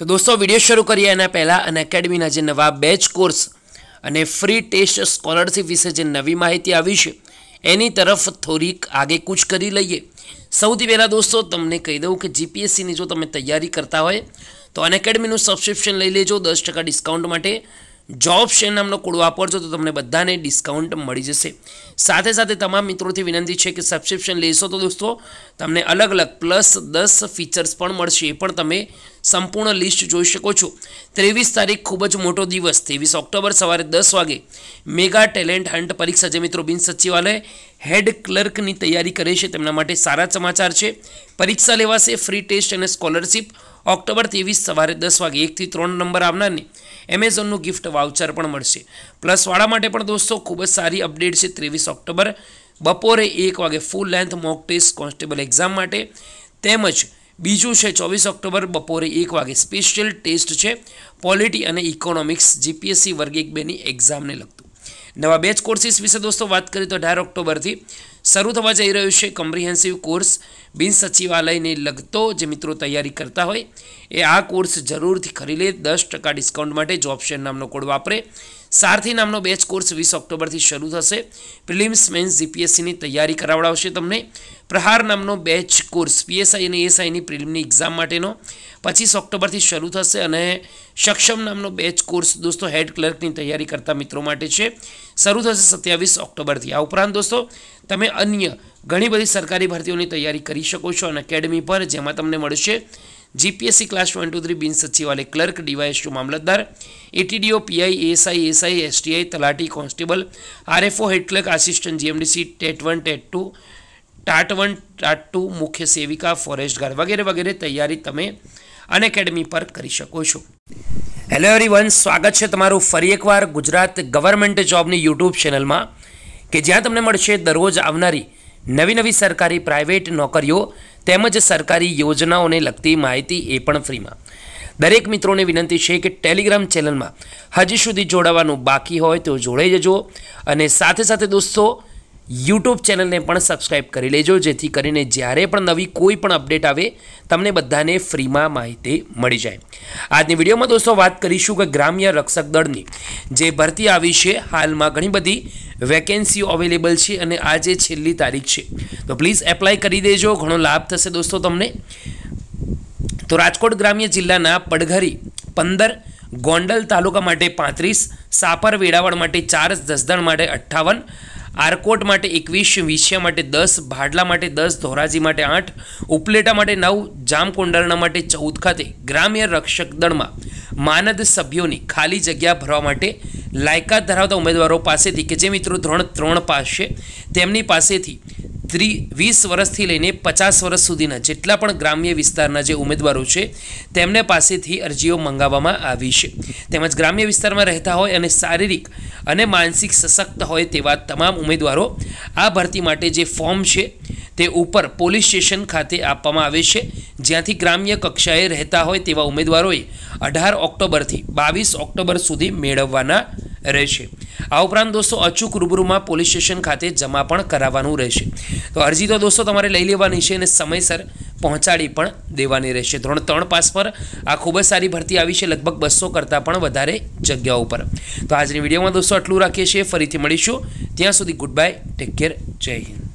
તો દોસ્તો વિડીયો શરૂ કરીએ એના પહેલાં અને એકેડમીના જે નવા બેચ કોર્સ અને ફ્રી ટેસ્ટ સ્કોલરશિપ વિશે જે નવી માહિતી આવી છે એની તરફ થોડીક આગેકૂચ કરી લઈએ સૌથી પહેલાં દોસ્તો તમને કહી દઉં કે જીપીએસસીની જો તમે તૈયારી કરતા હોય તો અનએકેડમીનું સબસ્ક્રિપ્શન લઈ લેજો દસ ટકા ડિસ્કાઉન્ટ માટે જોબ શેર નામનો કોડ વાપરજો તો તમને બધાને ડિસ્કાઉન્ટ મળી જશે સાથે સાથે તમામ મિત્રોથી વિનંતી છે કે સબસ્ક્રિપ્શન લેશો તો દોસ્તો તમને અલગ અલગ પ્લસ દસ ફીચર્સ પણ મળશે એ પણ તમે સંપૂર્ણ લિસ્ટ જોઈ શકો છો ત્રેવીસ તારીખ ખૂબ જ મોટો દિવસ ત્રેવીસ ઓક્ટોબર સવારે દસ વાગે મેગા ટેલેન્ટ હન્ટ પરીક્ષા જે મિત્રો બિન સચિવાલય હેડ ક્લર્કની તૈયારી કરે છે તેમના માટે સારા સમાચાર છે પરીક્ષા લેવાશે ફ્રી ટેસ્ટ અને સ્કોલરશિપ ઓક્ટોબર ત્રેવીસ સવારે દસ વાગે એકથી ત્રણ નંબર આવનારને એમેઝોનનું ગિફ્ટ વાઉચર પણ મળશે પ્લસવાળા માટે પણ દોસ્તો ખૂબ જ સારી અપડેટ છે ત્રેવીસ ઓક્ટોબર બપોરે એક વાગે full length mock test constable exam માટે તેમજ બીજું છે ચોવીસ ઓક્ટોબર બપોરે એક વાગે સ્પેશિયલ ટેસ્ટ છે પોલિટી અને ઇકોનોમિક્સ જીપીએસસી વર્ગ એક બેની એક્ઝામને લગતું નવા બેચ કોર્સિસ વિશે દોસ્તો વાત કરીએ તો અઢાર ઓક્ટોબરથી શરૂ થવા જઈ રહ્યું છે કોમ્પ્રિહેન્સિવ કોર્સ બિન સચિવાલયને લગતો જે મિત્રો તૈયારી કરતા હોય એ આ કોર્સ જરૂરથી ખરી લે દસ ટકા ડિસ્કાઉન્ટ માટે જોબ શેર નામનો કોડ વાપરે સારથી નામનો બેચ કોર્સ વીસ ઓક્ટોબરથી શરૂ થશે પ્રિલિમ્સ મેન્સ જીપીએસસીની તૈયારી કરાવડાવશે તમને પ્રહાર નામનો બેચ કોર્સ પીએસઆઈ અને એસઆઈની પ્રિલિમની એક્ઝામ માટેનો પચીસ ઓક્ટોબરથી શરૂ થશે અને સક્ષમ નામનો બેચ કોર્સ દોસ્તો હેડ ક્લર્કની તૈયારી કરતા મિત્રો માટે છે શરૂ થશે સત્યાવીસ ઓક્ટોબરથી આ ઉપરાંત દોસ્તો તમે અન્ય ઘણી બધી સરકારી ભરતીઓની તૈયારી કરી શકો છો અને એકેડમી પર જેમાં તમને મળશે GPSC class one two three બિન સચિવાલય ક્લર્ક ડીવાયએસયુ મામલતદાર ATDO PI SI SI STI તલાટી constable RFO head clerk assistant GMDC TET one TET two TAT one TAT two મુખ્ય સેવિકા ફોરેસ્ટ ગાર્ડ વગેરે વગેરે તૈયારી તમે અનએકેડમી પર કરી શકો છો હેલો એવરીવન સ્વાગત છે તમારું ફરી એકવાર ગુજરાત ગવર્મેન્ટ જોબની યુટ્યુબ ચેનલમાં કે જ્યાં તમને મળશે દરરોજ આવનારી નવી નવી સરકારી પ્રાઇવેટ નોકરીઓ તેમજ સરકારી યોજનાઓને લગતી માહિતી એ પણ ફ્રીમાં દરેક મિત્રોને વિનંતી છે કે ટેલિગ્રામ ચેનલમાં હજી સુધી જોડાવાનું બાકી હોય તો જોડાઈ જજો અને સાથે સાથે દોસ્તો યુટ્યુબ ચેનલને પણ સબસ્ક્રાઈબ કરી લેજો જેથી કરીને જ્યારે પણ નવી કોઈ પણ અપડેટ આવે તમને બધાને ફ્રીમાં માહિતી મળી જાય આજની વિડીયોમાં દોસ્તો વાત કરીશું કે ગ્રામ્ય રક્ષક દળની જે ભરતી આવી છે હાલમાં ઘણી બધી વેકેન્સીઓ અવેલેબલ છે અને આજે છેલ્લી તારીખ છે તો પ્લીઝ એપ્લાય કરી દેજો ઘણો લાભ થશે દોસ્તો તમને તો રાજકોટ ગ્રામ્ય જિલ્લાના પડઘરી પંદર ગોંડલ તાલુકા માટે પાંત્રીસ સાપર વેળાવળ માટે ચાર જસદણ માટે અઠ્ઠાવન આરકોટ માટે એકવીસ વિછિયા માટે દસ ભાડલા માટે દસ ધોરાજી માટે આઠ ઉપલેટા માટે નવ જામકુંડરણા માટે ચૌદ ખાતે ગ્રામ્ય રક્ષક દળમાં માનદ સભ્યોની ખાલી જગ્યા ભરવા માટે લાયકાત ધરાવતા ઉમેદવારો પાસેથી કે જે મિત્રો ધોરણ ત્રણ પાસ છે તેમની પાસેથી ત્રી વીસ વર્ષથી લઈને પચાસ વર્ષ સુધીના જેટલા પણ ગ્રામ્ય વિસ્તારના જે ઉમેદવારો છે તેમને પાસેથી અરજીઓ મંગાવવામાં આવી છે તેમજ ગ્રામ્ય વિસ્તારમાં રહેતા હોય અને શારીરિક અને માનસિક સશક્ત હોય તેવા તમામ ઉમેદવારો આ ભરતી માટે જે ફોર્મ છે તે ઉપર પોલીસ સ્ટેશન ખાતે આપવામાં આવે છે જ્યાંથી ગ્રામ્ય કક્ષાએ રહેતા હોય તેવા ઉમેદવારોએ અઢાર ઓક્ટોબરથી બાવીસ ઓક્ટોબર સુધી મેળવવાના રહેશે આ ઉપરાંત દોસ્તો અચૂક રૂબરૂમાં પોલીસ સ્ટેશન ખાતે જમા પણ કરાવવાનું રહેશે તો અરજી તો દોસ્તો તમારે લઈ લેવાની છે અને સમયસર પહોંચાડી પણ દેવાની રહેશે ધોરણ ત્રણ પાસ પર આ ખૂબ જ સારી ભરતી આવી છે લગભગ બસો કરતાં પણ વધારે જગ્યાઓ પર તો આજની વિડીયોમાં દોસ્તો આટલું રાખીએ છીએ ફરીથી મળીશું ત્યાં સુધી ગુડ બાય ટેક કેર જય હિન્દ